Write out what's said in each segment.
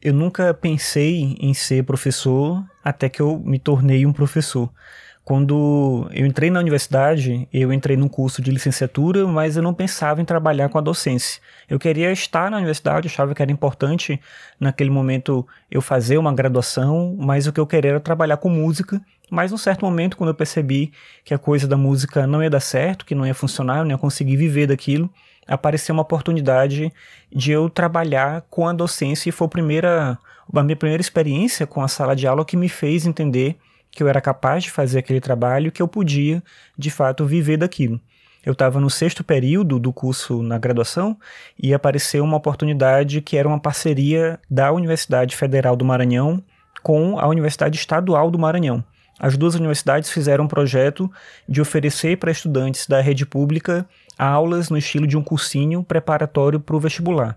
Eu nunca pensei em ser professor até que eu me tornei um professor. Quando eu entrei na universidade, eu entrei num curso de licenciatura, mas eu não pensava em trabalhar com a docência. Eu queria estar na universidade, achava que era importante naquele momento eu fazer uma graduação, mas o que eu queria era trabalhar com música. Mas num certo momento, quando eu percebi que a coisa da música não ia dar certo, que não ia funcionar, eu não ia conseguir viver daquilo, apareceu uma oportunidade de eu trabalhar com a docência e foi a primeira, a minha primeira experiência com a sala de aula que me fez entender que eu era capaz de fazer aquele trabalho, que eu podia, de fato, viver daquilo. Eu estava no sexto período do curso na graduação e apareceu uma oportunidade que era uma parceria da Universidade Federal do Maranhão com a Universidade Estadual do Maranhão. As duas universidades fizeram um projeto de oferecer para estudantes da rede pública aulas no estilo de um cursinho preparatório para o vestibular.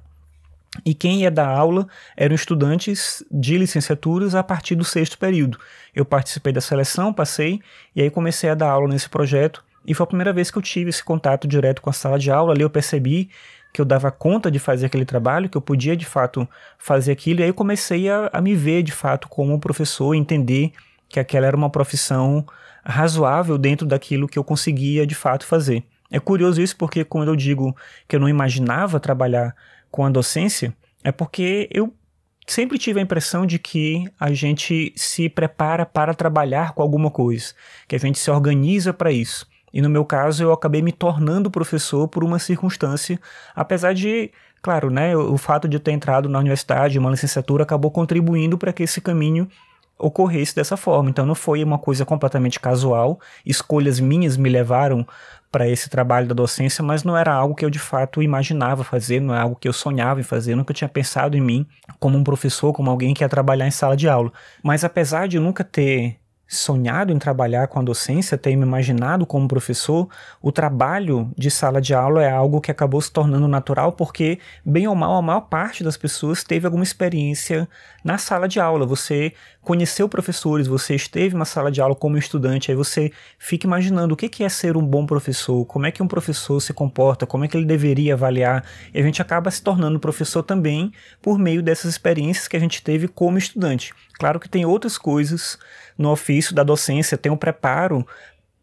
E quem ia dar aula eram estudantes de licenciaturas a partir do sexto período. Eu participei da seleção, passei, e aí comecei a dar aula nesse projeto. E foi a primeira vez que eu tive esse contato direto com a sala de aula. Ali eu percebi que eu dava conta de fazer aquele trabalho, que eu podia de fato fazer aquilo. E aí eu comecei a, a me ver de fato como um professor, entender que aquela era uma profissão razoável dentro daquilo que eu conseguia de fato fazer. É curioso isso porque quando eu digo que eu não imaginava trabalhar com a docência, é porque eu sempre tive a impressão de que a gente se prepara para trabalhar com alguma coisa, que a gente se organiza para isso. E no meu caso, eu acabei me tornando professor por uma circunstância, apesar de, claro, né, o fato de eu ter entrado na universidade, uma licenciatura, acabou contribuindo para que esse caminho ocorresse dessa forma. Então não foi uma coisa completamente casual, escolhas minhas me levaram para esse trabalho da docência, mas não era algo que eu de fato imaginava fazer, não é algo que eu sonhava em fazer, nunca tinha pensado em mim como um professor, como alguém que ia trabalhar em sala de aula. Mas apesar de nunca ter sonhado em trabalhar com a docência, ter me imaginado como professor, o trabalho de sala de aula é algo que acabou se tornando natural porque, bem ou mal, a maior parte das pessoas teve alguma experiência na sala de aula. Você conheceu professores, você esteve uma sala de aula como estudante, aí você fica imaginando o que é ser um bom professor, como é que um professor se comporta, como é que ele deveria avaliar, e a gente acaba se tornando professor também por meio dessas experiências que a gente teve como estudante. Claro que tem outras coisas no ofício da docência, tem o um preparo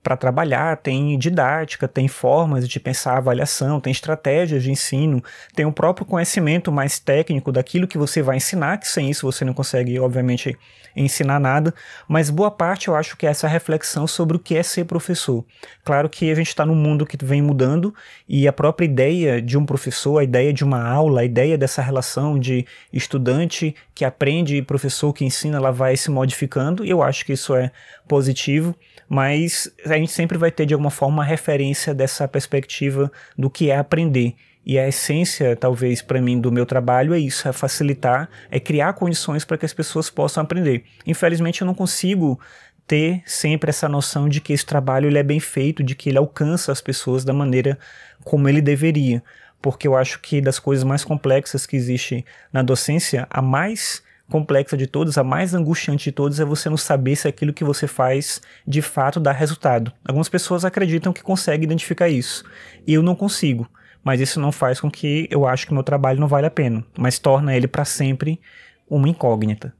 para trabalhar, tem didática, tem formas de pensar a avaliação, tem estratégias de ensino, tem o próprio conhecimento mais técnico daquilo que você vai ensinar, que sem isso você não consegue, obviamente, ensinar nada, mas boa parte eu acho que é essa reflexão sobre o que é ser professor. Claro que a gente está num mundo que vem mudando e a própria ideia de um professor, a ideia de uma aula, a ideia dessa relação de estudante que aprende e professor que ensina, ela vai se modificando e eu acho que isso é positivo, mas a gente sempre vai ter de alguma forma uma referência dessa perspectiva do que é aprender. E a essência, talvez, para mim, do meu trabalho é isso: é facilitar, é criar condições para que as pessoas possam aprender. Infelizmente, eu não consigo ter sempre essa noção de que esse trabalho ele é bem feito, de que ele alcança as pessoas da maneira como ele deveria. Porque eu acho que das coisas mais complexas que existe na docência, a mais complexa de todas, a mais angustiante de todas, é você não saber se aquilo que você faz de fato dá resultado. Algumas pessoas acreditam que conseguem identificar isso. E eu não consigo. Mas isso não faz com que eu acho que meu trabalho não vale a pena, mas torna ele para sempre uma incógnita.